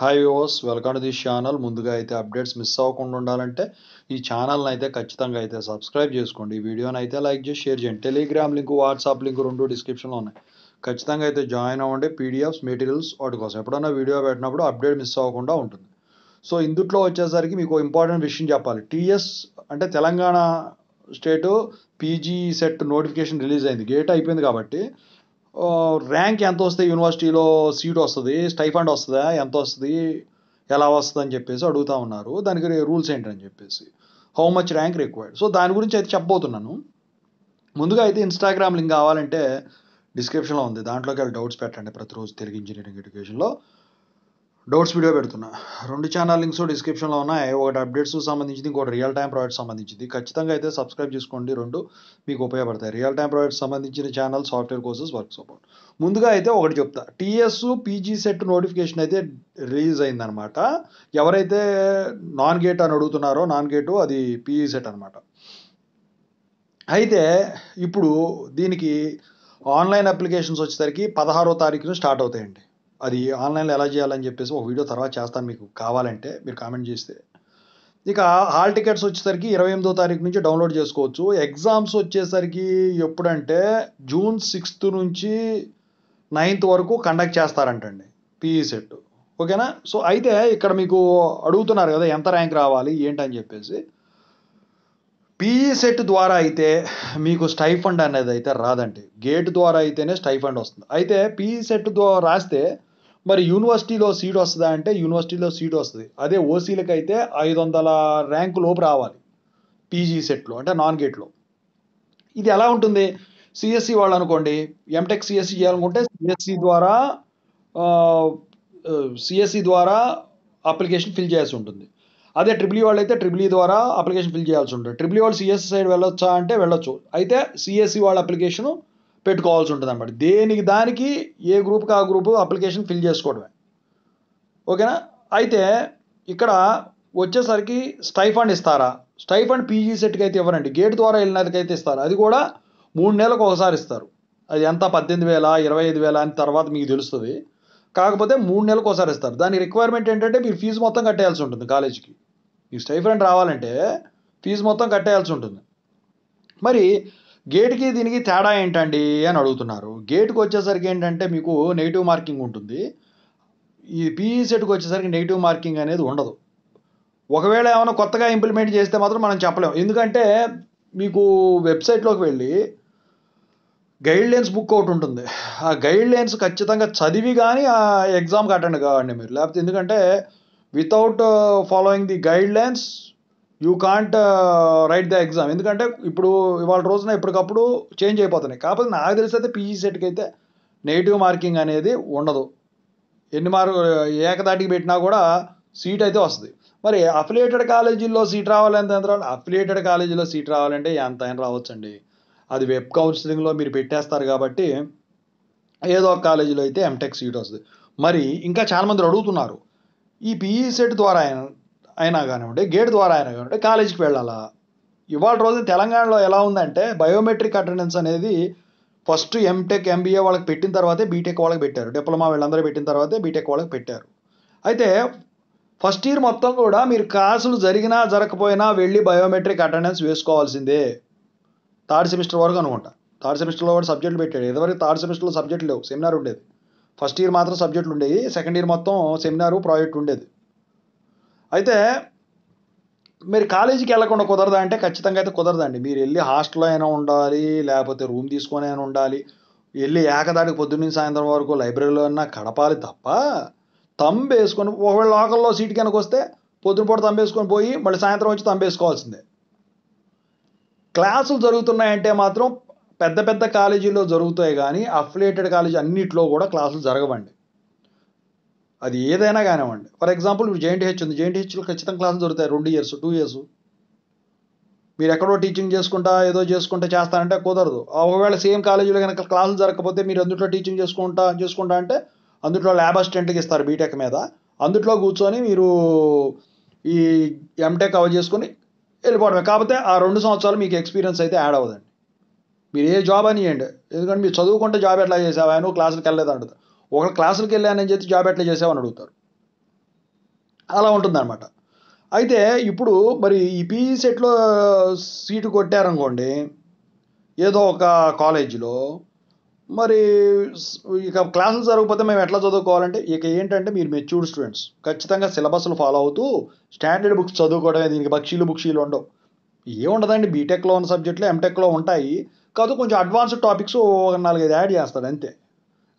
hi viewers welcome to this channel ముందుగా అయితే updates miss అవ్వకుండా ఉండాలంటే ఈ ఛానల్ని అయితే ఖచ్చితంగా అయితే సబ్స్క్రైబ్ చేసుకోండి ఈ వీడియోని అయితే లైక్ చేసి షేర్ చేయండి టెలిగ్రామ్ లింక్ వాట్సాప్ లింక్ రెండు డిస్క్రిప్షన్లో ఉన్నాయి ఖచ్చితంగా అయితే జాయిన్ అవ్వండి పీడిఎఫ్స్ మెటీరియల్స్ వాటి కోసం ఎప్పుడన్నా వీడియో పెట్టినప్పుడు అప్డేట్ మిస్ అవ్వకుండా ఉంటుంది సో ఇందుట్లో వచ్చేసరికి మీకు ఇంపార్టెంట్ విషయం చెప్పాలి టీఎస్ అంటే Telangana state PG CET notification release అయింది గేట్ అయిపోయింది కాబట్టి ర్యాంక్ ఎంత వస్తే యూనివర్సిటీలో సీట్ వస్తుంది స్టైఫండ్ వస్తుందా ఎంత వస్తుంది ఎలా వస్తుంది అని చెప్పేసి అడుగుతా ఉన్నారు దానికి రూల్స్ ఏంటని చెప్పేసి how much rank required so దాని గురించి అయితే చెప్పబోతున్నాను ముందుగా అయితే ఇన్స్టాగ్రామ్ లింక్ కావాలంటే డిస్క్రిప్షన్లో ఉంది దాంట్లోకి వెళ్ళి డౌట్స్ పెట్టండి ప్రతిరోజు తెలుగు ఇంజనీరింగ్ ఎడ్యుకేషన్లో డౌట్స్ వీడియో పెడుతున్నా రెండు ఛానల్ లింక్స్ డిస్క్రిప్షన్లో ఉన్నాయి ఒకటి అప్డేట్స్ సంబంధించింది ఇంకోటి రియల్ టైం ప్రొవైడ్ సంబంధించింది ఖచ్చితంగా అయితే సబ్స్క్రైబ్ చేసుకోండి రెండు మీకు ఉపయోగపడతాయి రియల్ టైం ప్రొవైడ్ సంబంధించిన channel software courses work support ముందుగా అయితే ఒకటి చెప్తా టీఎస్ పీజీ సెట్ నోటిఫికేషన్ అయితే రిలీజ్ అయిందనమాట ఎవరైతే నాన్ గేట్ అని అడుగుతున్నారో నాన్ గేటు అది పీజీ సెట్ e అనమాట అయితే ఇప్పుడు దీనికి ఆన్లైన్ అప్లికేషన్స్ వచ్చేసరికి పదహారో తారీఖున స్టార్ట్ అవుతాయండి అది ఆన్లైన్లో ఎలా చేయాలని చెప్పేసి ఒక వీడియో తర్వాత చేస్తాను మీకు కావాలంటే మీరు కామెంట్ చేస్తే ఇక హాల్ టికెట్స్ వచ్చేసరికి ఇరవై ఎనిమిదో తారీఖు నుంచి డౌన్లోడ్ చేసుకోవచ్చు ఎగ్జామ్స్ వచ్చేసరికి ఎప్పుడంటే జూన్ సిక్స్త్ నుంచి నైన్త్ వరకు కండక్ట్ చేస్తారంటండి పీఈ సెట్ ఓకేనా సో అయితే ఇక్కడ మీకు అడుగుతున్నారు కదా ఎంత ర్యాంక్ రావాలి ఏంటని చెప్పేసి పీఈ సెట్ ద్వారా అయితే మీకు స్టైఫండ్ అనేది అయితే రాదండి గేట్ ద్వారా అయితేనే స్టైఫండ్ వస్తుంది అయితే పీఈ సెట్ ద్వారా రాస్తే మరి యూనివర్సిటీలో సీట్ వస్తుందా అంటే యూనివర్సిటీలో సీట్ వస్తుంది అదే అయితే ఐదు వందల ర్యాంకు లోపు రావాలి పీజీ సెట్లో అంటే నాన్ గేట్లో ఇది ఎలా ఉంటుంది సిఎస్సి e వాళ్ళు అనుకోండి ఎంటెక్ సిఎస్సి e చేయాలనుకుంటే సిఎస్సి e ద్వారా సిఎస్సి ద్వారా అప్లికేషన్ ఫిల్ చేయాల్సి ఉంటుంది అదే ట్రిబులీ వాళ్ళు అయితే ట్రిబులీ ద్వారా అప్లికేషన్ ఫిల్ చేయాల్సి ఉంటుంది ట్రిబులీ వాళ్ళు సిఎస్సి సైడ్ వెళ్ళొచ్చా అంటే వెళ్ళొచ్చు అయితే సిఎస్సి వాళ్ళ అప్లికేషను పెట్టుకోవాల్సి ఉంటుంది అనమాట దేనికి దానికి ఏ గ్రూప్కి ఆ గ్రూపు అప్లికేషన్ ఫిల్ చేసుకోవడమే ఓకేనా అయితే ఇక్కడ వచ్చేసరికి స్టైఫండ్ ఇస్తారా స్టైఫండ్ పీజీ సెట్కి అయితే ఇవ్వరండి గేట్ ద్వారా వెళ్ళినదికైతే ఇస్తారు అది కూడా మూడు నెలలకు ఒకసారి ఇస్తారు అది ఎంత పద్దెనిమిది వేల ఇరవై ఐదు వేల అని తర్వాత మీకు తెలుస్తుంది కాకపోతే మూడు నెలలకు ఒకసారి ఇస్తారు దాని రిక్వైర్మెంట్ ఏంటంటే మీరు ఫీజు మొత్తం కట్టేయాల్సి ఉంటుంది కాలేజీకి మీకు స్టైఫండ్ రావాలంటే ఫీజు మొత్తం కట్టేయాల్సి ఉంటుంది మరి గేట్కి దీనికి తేడా ఏంటండి అని అడుగుతున్నారు గేట్కి వచ్చేసరికి ఏంటంటే మీకు నెగిటివ్ మార్కింగ్ ఉంటుంది ఈ పీఈ సెట్కి e వచ్చేసరికి నెగిటివ్ మార్కింగ్ అనేది ఉండదు ఒకవేళ ఏమైనా కొత్తగా ఇంప్లిమెంట్ చేస్తే మాత్రం మనం చెప్పలేము ఎందుకంటే మీకు వెబ్సైట్లోకి వెళ్ళి గైడ్ లైన్స్ బుక్ ఒకటి ఉంటుంది ఆ గైడ్ లైన్స్ ఖచ్చితంగా చదివి కానీ ఆ ఎగ్జామ్కి అటెండ్ కావండి మీరు లేకపోతే ఎందుకంటే without following the guidelines you can't write the exam ఎందుకంటే ఇప్పుడు ఇవాళ రోజున ఎప్పటికప్పుడు చేంజ్ అయిపోతున్నాయి కాకపోతే నాకు తెలిసి e అయితే పీజీ సెట్కి అయితే నెగిటివ్ మార్కింగ్ అనేది ఉండదు ఎన్ని మార్కు ఏకదాటికి పెట్టినా కూడా సీట్ అయితే వస్తుంది మరి అఫిలియేటెడ్ కాలేజీల్లో సీట్ రావాలంటే ఎంత రావాలి అఫిలియేటెడ్ కాలేజీలో సీట్ రావాలంటే ఎంత అయినా రావచ్చండి అది వెబ్ కౌన్సిలింగ్లో మీరు పెట్టేస్తారు కాబట్టి ఏదో ఒక కాలేజీలో అయితే ఎంటెక్ సీట్ వస్తుంది మరి ఇంకా చాలామంది అడుగుతున్నారు ఈ పీఈ సెట్ e ద్వారా అయినా కానివ్వండి గేట్ ద్వారా అయినా కానివ్వండి కాలేజీకి వెళ్ళాలా ఇవాళ రోజు తెలంగాణలో ఎలా ఉందంటే బయోమెట్రిక్ అటెండెన్స్ అనేది ఫస్ట్ ఎంటెక్ ఎంబీఏ వాళ్ళకి పెట్టిన తర్వాతే బీటెక్ వాళ్ళకి పెట్టారు డిప్లొమా వీళ్ళందరూ పెట్టిన తర్వాతే బీటెక్ వాళ్ళకి పెట్టారు అయితే ఫస్ట్ ఇయర్ మొత్తం కూడా మీరు క్లాసులు జరిగినా జరగకపోయినా వెళ్ళి బయోమెట్రిక్ అటెండెన్స్ వేసుకోవాల్సిందే థర్డ్ సెమిస్టర్ వరకు అనుకుంటా థర్డ్ సెమిస్టర్లో కూడా సబ్జెక్టులు పెట్టాడు ఇదివరకు థర్డ్ సెమిస్టర్లో సబ్జెక్టు లేవు సెమినార్ ఉండేది ఫస్ట్ ఇయర్ మాత్రం సబ్జెక్టులు ఉండేవి సెకండ్ ఇయర్ మొత్తం సెమినారు ప్రాజెక్ట్ ఉండేది అయితే మీరు కాలేజీకి వెళ్ళకుండా కుదరదా అంటే ఖచ్చితంగా అయితే కుదరదండి మీరు వెళ్ళి హాస్టల్లో అయినా ఉండాలి లేకపోతే రూమ్ తీసుకొని అయినా ఉండాలి వెళ్ళి ఏకదాటి పొద్దున్నే సాయంత్రం వరకు లైబ్రరీలో అయినా కడపాలి తప్ప తంబేసుకొని ఒకవేళ లోకల్లో సీట్ కనుక వస్తే పొద్దునపూట తంబేసుకొని పోయి మళ్ళీ సాయంత్రం వచ్చి తంబేసుకోవాల్సిందే క్లాసులు జరుగుతున్నాయంటే మాత్రం పెద్ద పెద్ద కాలేజీలో జరుగుతాయి కానీ అఫిలేటెడ్ కాలేజీ అన్నింటిలో కూడా క్లాసులు జరగవండి అది ఏదైనా కానివ్వండి ఫర్ ఎగ్జాంపుల్ మీరు జేఎన్టీ హెచ్ ఉంది జేఎన్టీ హెచ్లో ఖచ్చితంగా క్లాసులు దొరుకుతాయి రెండు ఇయర్స్ టూ ఇయర్స్ మీరు ఎక్కడో టీచింగ్ చేసుకుంటా ఏదో చేసుకుంటా చేస్తానంటే కుదరదు ఒకవేళ సేమ్ కాలేజీలో కనుక క్లాసులు జరగకపోతే మీరు అందుట్లో టీచింగ్ చేసుకుంటా చేసుకుంటా అంటే అందుట్లో ల్యాబ్ అసిస్టెంట్కి ఇస్తారు బీటెక్ మీద అందుట్లో కూర్చొని మీరు ఈ ఎంటెక్ కవర్ చేసుకుని వెళ్ళిపోవడమే కాకపోతే ఆ రెండు సంవత్సరాలు మీకు ఎక్స్పీరియన్స్ అయితే యాడ్ అవ్వదండి మీరు ఏ జాబ్ అని ఇవ్వండి ఎందుకంటే మీరు చదువుకుంటే జాబ్ ఎట్లా చేసావు ఆయన క్లాసులకు వెళ్ళలేదు అంటుంది ఒకళ్ళ క్లాసులకు వెళ్ళానని చెప్పి జాబ్ ఎట్లా చేసావని అడుగుతారు అలా ఉంటుందన్నమాట అయితే ఇప్పుడు మరి ఈ పీఈ e సెట్లో సీటు కొట్టారనుకోండి ఏదో ఒక కాలేజీలో మరి ఇక క్లాసులు జరగకపోతే మేము ఎట్లా చదువుకోవాలంటే ఇక ఏంటంటే మీరు మెచ్యూర్డ్ స్టూడెంట్స్ ఖచ్చితంగా సిలబస్లు ఫాలో అవుతూ స్టాండర్డ్ బుక్స్ చదువుకోవడమే దీనికి బక్షీలు బుక్షీలు ఉండవు ఏముండదండి బీటెక్లో ఉన్న సబ్జెక్టులు ఎంటెక్లో ఉంటాయి కాదు కొంచెం అడ్వాన్స్డ్ టాపిక్స్ ఒక నాలుగైదు యాడ్ చేస్తాడు అంతే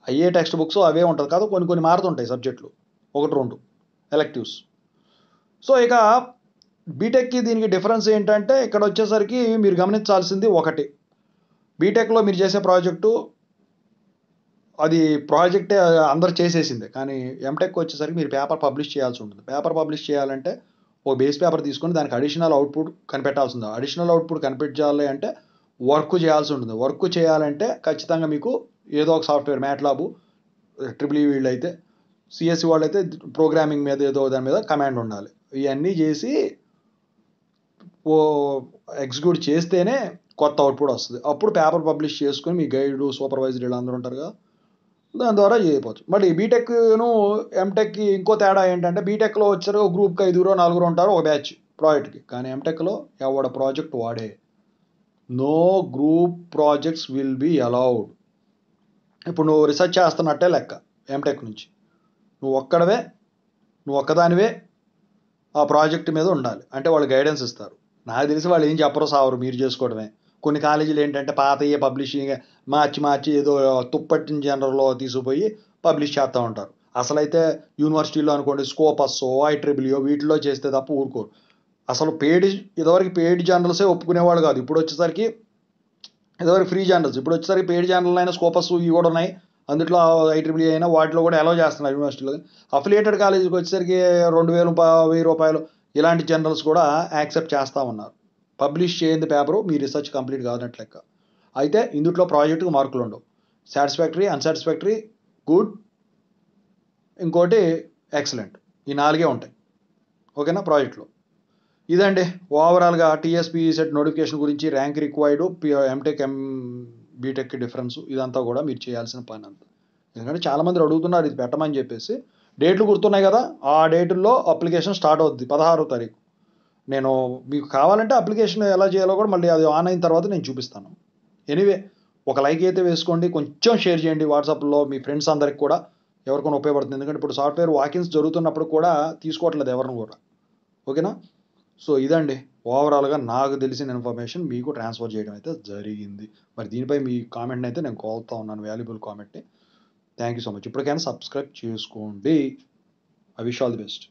అయ్యే టెక్స్ట్ బుక్స్ అవే ఉంటుంది కాదు కొన్ని కొన్ని మారుతుంటాయి సబ్జెక్టులు ఒకటి రెండు ఎలెక్టివ్స్ సో ఇక బీటెక్కి దీనికి డిఫరెన్స్ ఏంటంటే ఇక్కడ వచ్చేసరికి మీరు గమనించాల్సింది ఒకటి బీటెక్లో మీరు చేసే ప్రాజెక్టు అది ప్రాజెక్టే అందరు చేసేసింది కానీ ఎంటెక్ వచ్చేసరికి మీరు పేపర్ పబ్లిష్ చేయాల్సి ఉంటుంది పేపర్ పబ్లిష్ చేయాలంటే ఓ బేస్ పేపర్ తీసుకొని దానికి అడిషనల్ అవుట్పుట్ కనిపెట్టాల్సి ఉంది అడిషనల్ అవుట్పుట్ కనిపెట్టాలి అంటే వర్క్ చేయాల్సి ఉంటుంది వర్క్ చేయాలంటే ఖచ్చితంగా మీకు ఏదో ఒక సాఫ్ట్వేర్ మ్యాట్లాబు ట్రిపుల్ ఈ వీళ్ళు అయితే సిఎస్సి e వాళ్ళు అయితే ప్రోగ్రామింగ్ మీద ఏదో దాని మీద కమాండ్ ఉండాలి ఇవన్నీ చేసి ఓ ఎగ్జిక్యూట్ చేస్తేనే కొత్త అవుట్పుట్ వస్తుంది అప్పుడు పేపర్ పబ్లిష్ చేసుకుని మీ గైడ్ సూపర్వైజర్ అందరూ ఉంటారు కదా దాని ద్వారా చేయవచ్చు మళ్ళీ బీటెక్ను ఎంటెక్కి ఇంకో తేడా ఏంటంటే బీటెక్లో వచ్చారు గ్రూప్కి ఐదుగురు నలుగురు ఉంటారు ఒక బ్యాచ్ ప్రాజెక్ట్కి కానీ ఎంటెక్లో ఎవడ ప్రాజెక్ట్ వాడే no group projects will be allowed ఇప్పుడు నువ్వు రీసెర్చ్ చేస్తున్నట్టే లెక్క ఎంటెక్ నుంచి నువ్వు ఒక్కడవే నువ్వు ఒక్కదానివే ఆ ప్రాజెక్ట్ మీద ఉండాలి అంటే వాళ్ళు గైడెన్స్ ఇస్తారు నాకు తెలిసి వాళ్ళు ఏం చెప్పరు సావరు మీరు చేసుకోవడమే కొన్ని కాలేజీలు ఏంటంటే పాతయ్యే పబ్లిషింగ్ మార్చి మార్చి ఏదో తుప్పట్టిన జనరల్లో తీసుకుపోయి పబ్లిష్ చేస్తూ ఉంటారు అసలైతే యూనివర్సిటీలో అనుకోండి స్కోపస్సో ఐట్రిబుల్యో e వీటిలో చేస్తే తప్ప ఊరుకోరు అసలు పేడ్ ఇదివరకు పేడ్ జర్నల్సే ఒప్పుకునేవాడు కాదు ఇప్పుడు వచ్చేసరికి ఇదివరకు ఫ్రీ ఛానల్స్ ఇప్పుడు వచ్చేసరికి పెయిడ్ ఛానల్ అయినా స్కోపస్ ఇవి కూడా ఉన్నాయి అందుట్లో ఐటీబీ అయినా వాటిలో కూడా అలౌ చేస్తున్నారు యూనివర్సిటీలో అఫిలియేటెడ్ కాలేజీకి వచ్చేసరికి రెండు వేలు వెయ్యి రూపాయలు ఇలాంటి జర్నల్స్ కూడా యాక్సెప్ట్ చేస్తూ ఉన్నారు పబ్లిష్ చేయింది పేపరు మీ రీసెర్చ్ కంప్లీట్ కాదన్నట్లు లెక్క అయితే ఇందుట్లో ప్రాజెక్టుకు మార్కులు ఉండవు సాటిస్ఫాక్టరీ అన్సాటిస్ఫాక్టరీ గుడ్ ఇంకోటి ఎక్సలెంట్ ఈ నాలుగే ఉంటాయి ఓకేనా ప్రాజెక్టులో ఇదండి ఓవరాల్గా టీఎస్పీ సెట్ నోటిఫికేషన్ గురించి rank required MTech M BTech difference ఇదంతా కూడా మీరు చేయాల్సిన పని అంతా ఎందుకంటే చాలామంది అడుగుతున్నారు ఇది పెట్టమని చెప్పేసి డేట్లు గుర్తున్నాయి కదా ఆ డేట్లో అప్లికేషన్ స్టార్ట్ అవుద్ది పదహారో తారీఖు నేను మీకు కావాలంటే అప్లికేషన్ ఎలా చేయాలో కూడా మళ్ళీ అది ఆన్ అయిన తర్వాత నేను చూపిస్తాను ఎనీవే ఒక లైక్ అయితే వేసుకోండి కొంచెం షేర్ చేయండి వాట్సాప్లో మీ ఫ్రెండ్స్ అందరికి కూడా ఎవరికైనా ఉపయోగపడుతుంది ఎందుకంటే ఇప్పుడు సాఫ్ట్వేర్ వాకింగ్స్ జరుగుతున్నప్పుడు కూడా తీసుకోవట్లేదు ఎవరిని కూడా ఓకేనా సో ఇదండి ఓవరాల్గా నాకు తెలిసిన ఇన్ఫర్మేషన్ మీకు ట్రాన్స్ఫర్ చేయడం అయితే జరిగింది మరి దీనిపై మీ కామెంట్ని అయితే నేను కోల్తా ఉన్నాను వాల్యుబుల్ కామెంట్ని థ్యాంక్ యూ సో మచ్ ఇప్పటికైనా సబ్స్క్రైబ్ చేసుకోండి I wish all the best